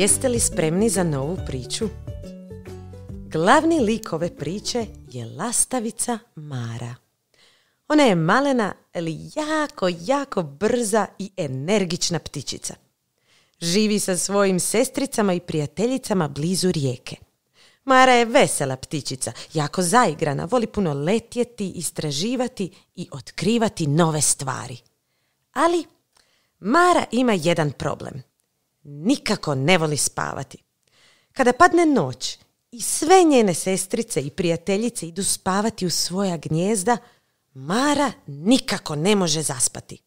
Jeste li spremni za novu priču? Glavni lik ove priče je lastavica Mara. Ona je malena, ali jako, jako brza i energična ptičica. Živi sa svojim sestricama i prijateljicama blizu rijeke. Mara je vesela ptičica, jako zaigrana, voli puno letjeti, istraživati i otkrivati nove stvari. Ali Mara ima jedan problem – nikako ne voli spavati. Kada padne noć i sve njene sestrice i prijateljice idu spavati u svoja gnjezda, Mara nikako ne može zaspati.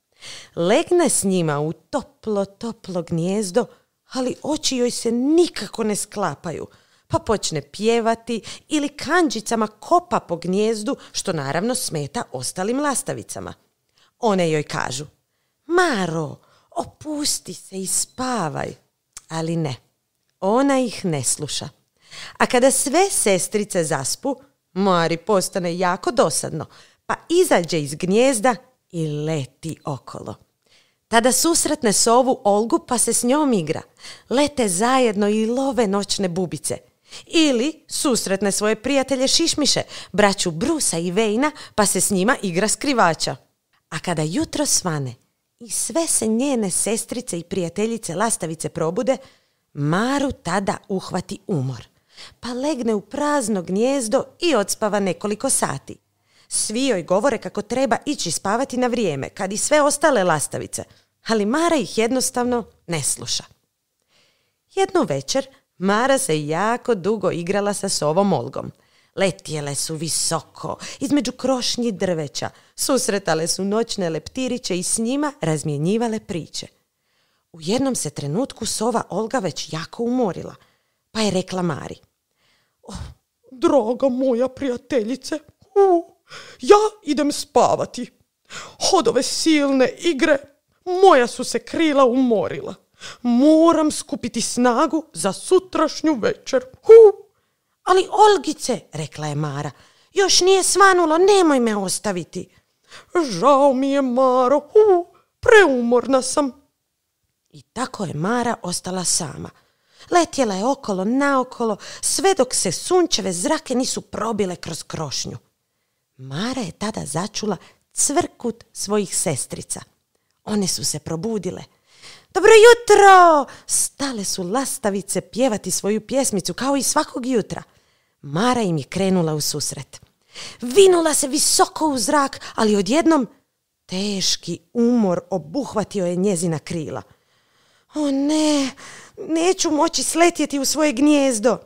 Legne s njima u toplo, toplo gnjezdo, ali oči joj se nikako ne sklapaju, pa počne pjevati ili kanđicama kopa po gnjezdu, što naravno smeta ostalim lastavicama. One joj kažu, Maro, opusti se i spavaj. Ali ne, ona ih ne sluša. A kada sve sestrice zaspu, Mari postane jako dosadno, pa izađe iz gnjezda i leti okolo. Tada susretne sovu Olgu pa se s njom igra. Lete zajedno i love noćne bubice. Ili susretne svoje prijatelje Šišmiše, braću Brusa i Vejna pa se s njima igra skrivača. A kada jutro svane, i sve se njene sestrice i prijateljice lastavice probude, Maru tada uhvati umor. Pa legne u prazno gnjezdo i odspava nekoliko sati. Svi joj govore kako treba ići spavati na vrijeme, kad i sve ostale lastavice, ali Mara ih jednostavno ne sluša. Jednu večer Mara se jako dugo igrala sa sovom Olgom – letjele su visoko, između krošnji drveća, susretale su noćne leptiriće i s njima razmjenjivale priče. U jednom se trenutku sova Olga već jako umorila, pa je rekla Mari. Oh, draga moja prijateljice, uh, ja idem spavati. Hodove silne igre moja su se krila umorila. Moram skupiti snagu za sutrašnju večer. Uh. Ali Olgice, rekla je Mara, još nije svanulo, nemoj me ostaviti. Žao mi je, Maro, preumorna sam. I tako je Mara ostala sama. Letjela je okolo, naokolo, sve dok se sunčeve zrake nisu probile kroz krošnju. Mara je tada začula cvrkut svojih sestrica. One su se probudile – dobro jutro! Stale su lastavice pjevati svoju pjesmicu kao i svakog jutra. Mara im je krenula u susret. Vinula se visoko u zrak, ali odjednom teški umor obuhvatio je njezina krila. O ne, neću moći sletjeti u svoje gnjezdo.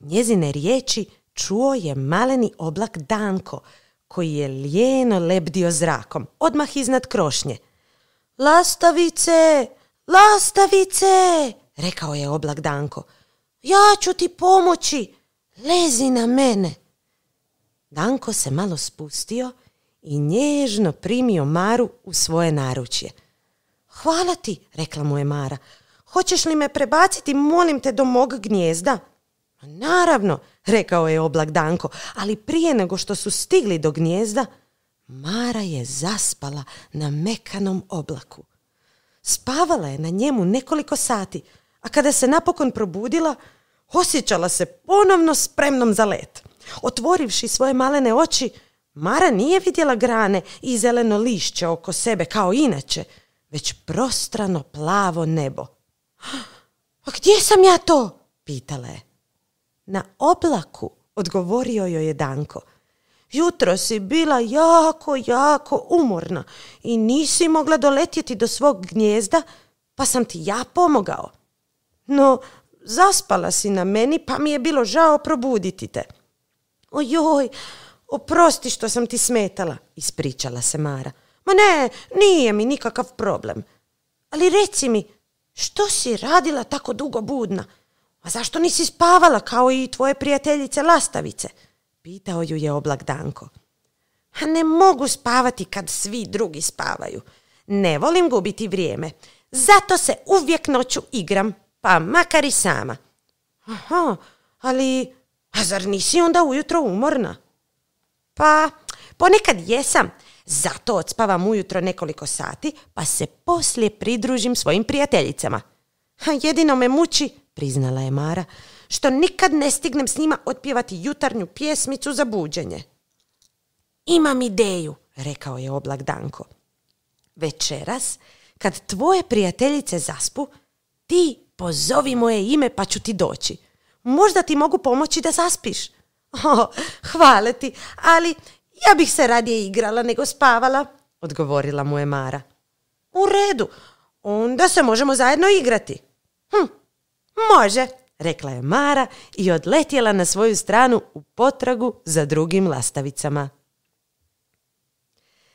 Njezine riječi čuo je maleni oblak Danko, koji je lijeno lebdio zrakom, odmah iznad krošnje – Lastavice, lastavice, rekao je oblak Danko. Ja ću ti pomoći, lezi na mene. Danko se malo spustio i nježno primio Maru u svoje naručje. Hvala ti, rekla mu je Mara. Hoćeš li me prebaciti, molim te, do mog gnjezda? Naravno, rekao je oblak Danko, ali prije nego što su stigli do gnjezda, Mara je zaspala na mekanom oblaku. Spavala je na njemu nekoliko sati, a kada se napokon probudila, osjećala se ponovno spremnom za let. Otvorivši svoje malene oči, Mara nije vidjela grane i zeleno lišće oko sebe kao inače, već prostrano plavo nebo. A gdje sam ja to? pitala je. Na oblaku, odgovorio joj je Danko – Jutro si bila jako, jako umorna i nisi mogla doletjeti do svog gnjezda, pa sam ti ja pomogao. No, zaspala si na meni, pa mi je bilo žao probuditi te. Ojoj, oprosti što sam ti smetala, ispričala se Mara. Ma ne, nije mi nikakav problem. Ali reci mi, što si radila tako dugo budna? A zašto nisi spavala kao i tvoje prijateljice lastavice? Pitao ju je oblak Danko. Ne mogu spavati kad svi drugi spavaju. Ne volim gubiti vrijeme. Zato se uvijek noću igram, pa makar i sama. Aha, ali, a zar nisi onda ujutro umorna? Pa, ponekad jesam. Zato odspavam ujutro nekoliko sati, pa se poslije pridružim svojim prijateljicama. Jedino me muči, priznala je Mara, što nikad ne stignem s njima otpjevati jutarnju pjesmicu za buđenje. Imam ideju, rekao je oblak Danko. Večeras, kad tvoje prijateljice zaspu, ti pozovi moje ime pa ću ti doći. Možda ti mogu pomoći da zaspiš. Hvala ti, ali ja bih se radije igrala nego spavala, odgovorila mu je Mara. U redu, onda se možemo zajedno igrati. Hm, može rekla je Mara i odletjela na svoju stranu u potragu za drugim lastavicama.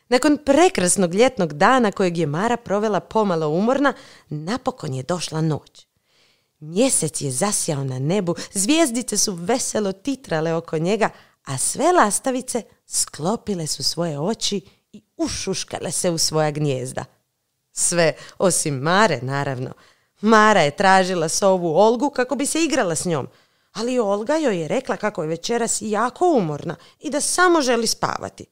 Nakon prekrasnog ljetnog dana kojeg je Mara provela pomalo umorna, napokon je došla noć. Mjesec je zasjao na nebu, zvijezdice su veselo titrale oko njega, a sve lastavice sklopile su svoje oči i ušuškale se u svoja gnjezda. Sve, osim Mare, naravno, Mara je tražila sovu Olgu kako bi se igrala s njom, ali Olga joj je rekla kako je večeras jako umorna i da samo želi spavati.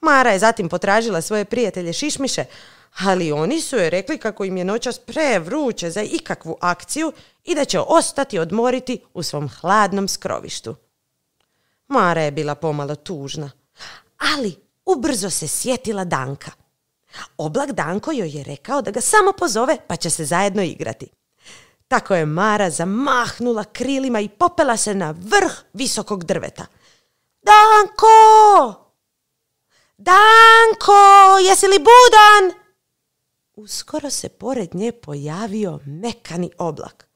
Mara je zatim potražila svoje prijatelje Šišmiše, ali oni su joj rekli kako im je noćas prevruće za ikakvu akciju i da će ostati odmoriti u svom hladnom skrovištu. Mara je bila pomalo tužna, ali ubrzo se sjetila Danka – Oblak Danko joj je rekao da ga samo pozove pa će se zajedno igrati. Tako je Mara zamahnula krilima i popela se na vrh visokog drveta. Danko! Danko, jesi li budan? Uskoro se pored nje pojavio mekani oblak.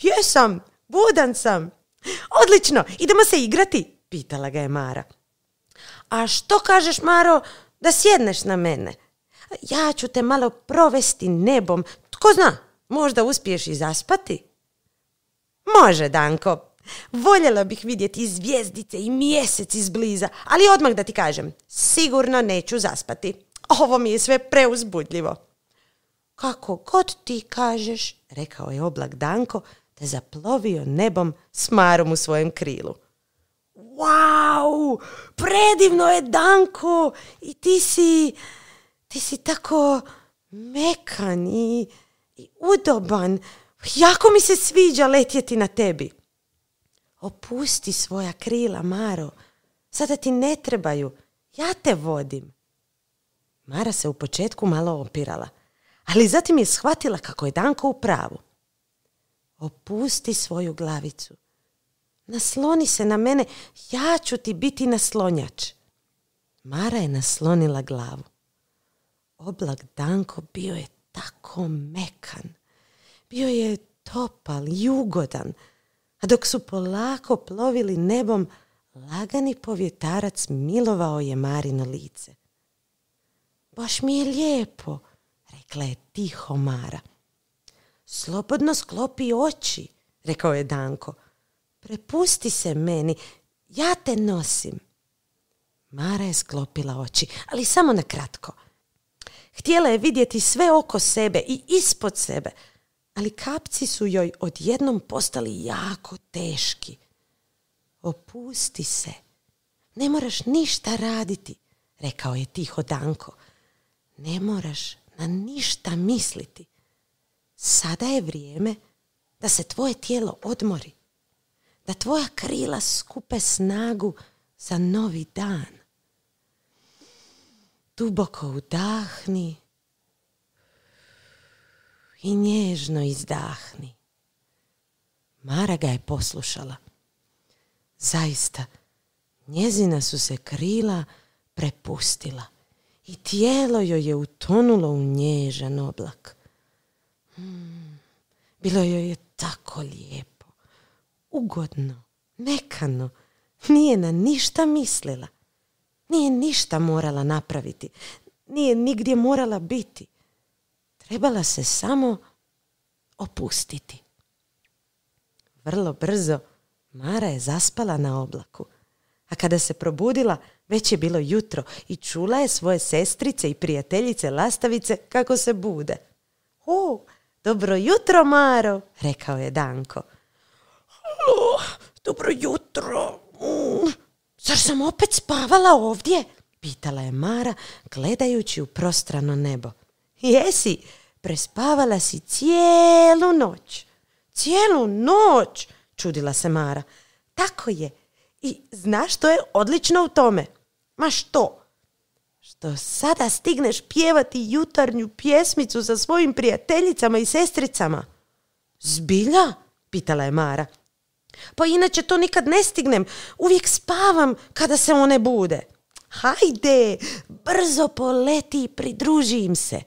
Jesam, budan sam. Odlično, idemo se igrati, pitala ga je Mara. A što kažeš, Maro, da sjedneš na mene? ja ću te malo provesti nebom. Tko zna, možda uspiješ i zaspati. Može, Danko. Voljela bih vidjeti i zvijezdice i mjesec izbliza, ali odmah da ti kažem, sigurno neću zaspati. Ovo mi je sve preuzbudljivo. Kako god ti kažeš, rekao je oblak Danko, te zaplovio nebom s marom u svojem krilu. Wow, predivno je Danko i ti si ti si tako mekan i, i udoban. Jako mi se sviđa letjeti na tebi. Opusti svoja krila, Maro. Sada ti ne trebaju. Ja te vodim. Mara se u početku malo opirala, ali zatim je shvatila kako je Danko u pravu. Opusti svoju glavicu. Nasloni se na mene, ja ću ti biti naslonjač. Mara je naslonila glavu. Oblak Danko bio je tako mekan. Bio je topal, jugodan, a dok su polako plovili nebom, lagani povjetarac milovao je Marino lice. Baš mi je lijepo, rekla je tiho Mara. Slobodno sklopi oči, rekao je Danko. Prepusti se meni, ja te nosim. Mara je sklopila oči, ali samo na kratko – Htjela je vidjeti sve oko sebe i ispod sebe, ali kapci su joj odjednom postali jako teški. Opusti se. Ne moraš ništa raditi, rekao je tiho Danko. Ne moraš na ništa misliti. Sada je vrijeme da se tvoje tijelo odmori, da tvoja krila skupe snagu za novi dan. Duboko udahni i nježno izdahni. Mara ga je poslušala. Zaista, njezina su se krila prepustila i tijelo joj je utonulo u nježan oblak. Hmm, bilo joj je tako lijepo, ugodno, mekano, nije na ništa mislila. Nije ništa morala napraviti. Nije nigdje morala biti. Trebala se samo opustiti. Vrlo brzo Mara je zaspala na oblaku. A kada se probudila, već je bilo jutro i čula je svoje sestrice i prijateljice lastavice kako se bude. O, dobro jutro, Maro, rekao je Danko. dobro jutro, Zar sam opet spavala ovdje? Pitala je Mara, gledajući u prostrano nebo. Jesi, prespavala si cijelu noć. Cijelu noć, čudila se Mara. Tako je. I znaš što je odlično u tome? Ma što? Što sada stigneš pjevati jutarnju pjesmicu sa svojim prijateljicama i sestricama? Zbilja? Pitala je Mara. Pa inače to nikad ne stignem. Uvijek spavam kada se one bude. Hajde, brzo poleti i pridruži im se.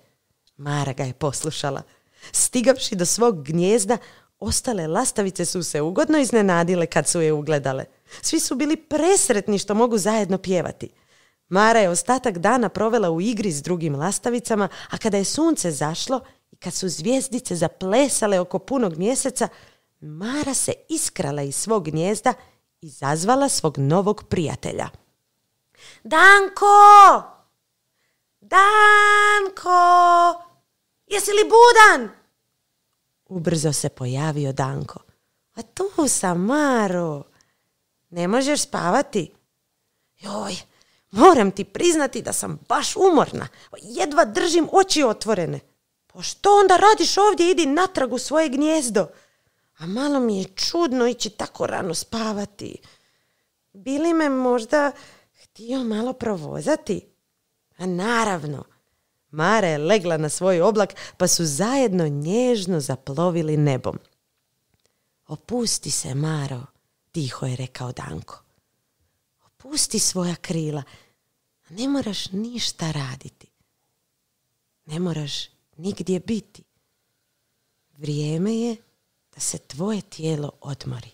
Mara ga je poslušala. Stigavši do svog gnjezda, ostale lastavice su se ugodno iznenadile kad su je ugledale. Svi su bili presretni što mogu zajedno pjevati. Mara je ostatak dana provela u igri s drugim lastavicama, a kada je sunce zašlo i kad su zvijezdice zaplesale oko punog mjeseca, Mara se iskrala iz svog gnjezda i zazvala svog novog prijatelja. Danko! Danko! Jesi li budan? Ubrzo se pojavio Danko. A tu sam, Maro. Ne možeš spavati? Joj, moram ti priznati da sam baš umorna. Jedva držim oči otvorene. Pa što onda radiš ovdje? Idi natrag u svoje gnjezdo a malo mi je čudno ići tako rano spavati. Bili me možda htio malo provozati? A naravno, Mara je legla na svoj oblak pa su zajedno nježno zaplovili nebom. Opusti se, Maro, tiho je rekao Danko. Opusti svoja krila, ne moraš ništa raditi. Ne moraš nigdje biti. Vrijeme je da se tvoje tijelo odmori.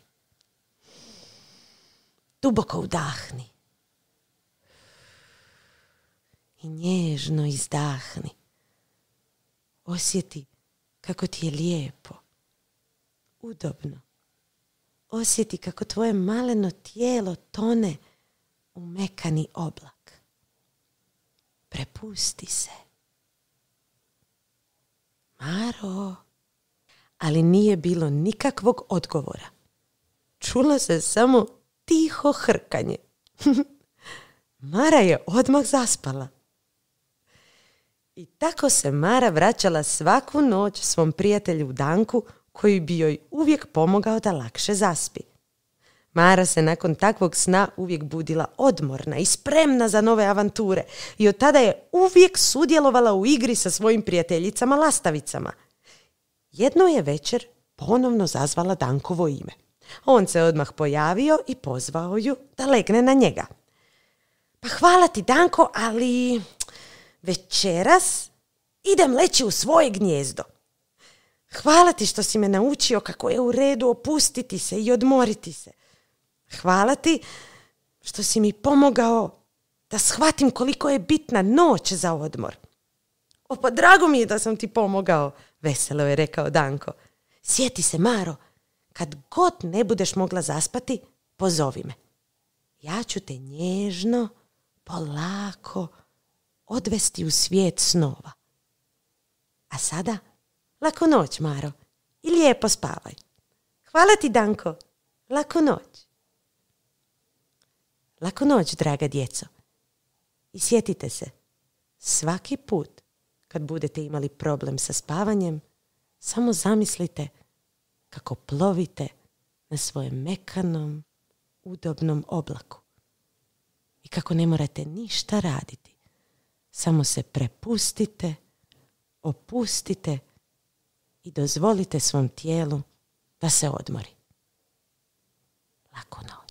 Duboko udahni. I nježno izdahni. Osjeti kako ti je lijepo, udobno. Osjeti kako tvoje maleno tijelo tone u mekani oblak. Prepusti se. Maro ali nije bilo nikakvog odgovora. Čula se samo tiho hrkanje. Mara je odmah zaspala. I tako se Mara vraćala svaku noć svom prijatelju Danku koji bi joj uvijek pomogao da lakše zaspi. Mara se nakon takvog sna uvijek budila odmorna i spremna za nove avanture i od tada je uvijek sudjelovala u igri sa svojim prijateljicama lastavicama – jedno je večer ponovno zazvala Dankovo ime. On se odmah pojavio i pozvao ju da legne na njega. Pa hvala ti Danko, ali večeras idem leći u svoje gnjezdo. Hvala ti što si me naučio kako je u redu opustiti se i odmoriti se. Hvala ti što si mi pomogao da shvatim koliko je bitna noć za odmor. O, pa drago mi je da sam ti pomogao, veselo je rekao Danko. Sjeti se, Maro, kad god ne budeš mogla zaspati, pozovi me. Ja ću te nježno, polako odvesti u svijet snova. A sada, lako noć, Maro, i lijepo spavaj. Hvala ti, Danko, lako noć. Lako noć, draga djeco. I sjetite se, svaki put kad budete imali problem sa spavanjem, samo zamislite kako plovite na svojem mekanom, udobnom oblaku. I kako ne morate ništa raditi. Samo se prepustite, opustite i dozvolite svom tijelu da se odmori. Lako noć.